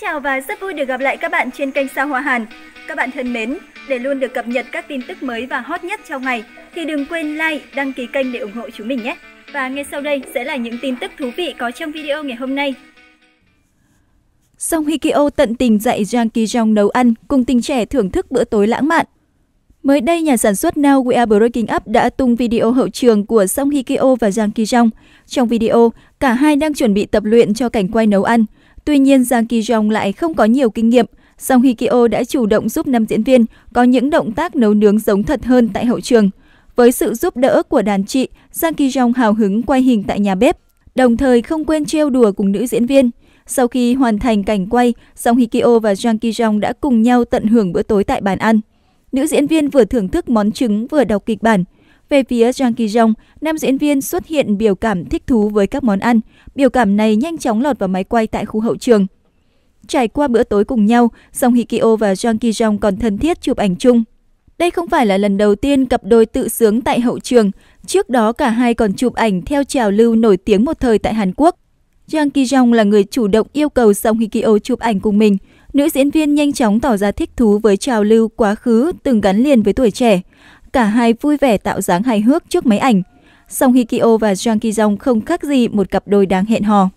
chào và rất vui được gặp lại các bạn trên kênh Sao Hoa Hàn. Các bạn thân mến, để luôn được cập nhật các tin tức mới và hot nhất trong ngày thì đừng quên like, đăng ký kênh để ủng hộ chúng mình nhé. Và ngay sau đây sẽ là những tin tức thú vị có trong video ngày hôm nay. Song Hye Kyo tận tình dạy Jang Ki Jong nấu ăn cùng tình trẻ thưởng thức bữa tối lãng mạn. Mới đây, nhà sản xuất Now We Are Breaking Up đã tung video hậu trường của Song Hye Kyo và Jang Ki Jong. Trong video, cả hai đang chuẩn bị tập luyện cho cảnh quay nấu ăn – Tuy nhiên, Giang Ki Jong lại không có nhiều kinh nghiệm, song Kyo đã chủ động giúp nam diễn viên có những động tác nấu nướng giống thật hơn tại hậu trường. Với sự giúp đỡ của đàn chị, Giang Ki Jong hào hứng quay hình tại nhà bếp, đồng thời không quên trêu đùa cùng nữ diễn viên. Sau khi hoàn thành cảnh quay, Song Kyo và Jang Ki Jong đã cùng nhau tận hưởng bữa tối tại bàn ăn. Nữ diễn viên vừa thưởng thức món trứng vừa đọc kịch bản. Về phía Jang Ki Jong, nam diễn viên xuất hiện biểu cảm thích thú với các món ăn. Biểu cảm này nhanh chóng lọt vào máy quay tại khu hậu trường. Trải qua bữa tối cùng nhau, Song Hye Kyo và Jang Ki Jong còn thân thiết chụp ảnh chung. Đây không phải là lần đầu tiên cặp đôi tự sướng tại hậu trường. Trước đó cả hai còn chụp ảnh theo trào lưu nổi tiếng một thời tại Hàn Quốc. Jang Ki Jong là người chủ động yêu cầu Song Hye Kyo chụp ảnh cùng mình. Nữ diễn viên nhanh chóng tỏ ra thích thú với trào lưu quá khứ từng gắn liền với tuổi trẻ. Cả hai vui vẻ tạo dáng hài hước trước máy ảnh. Song Hikio và Jang Ki-jong không khác gì một cặp đôi đang hẹn hò.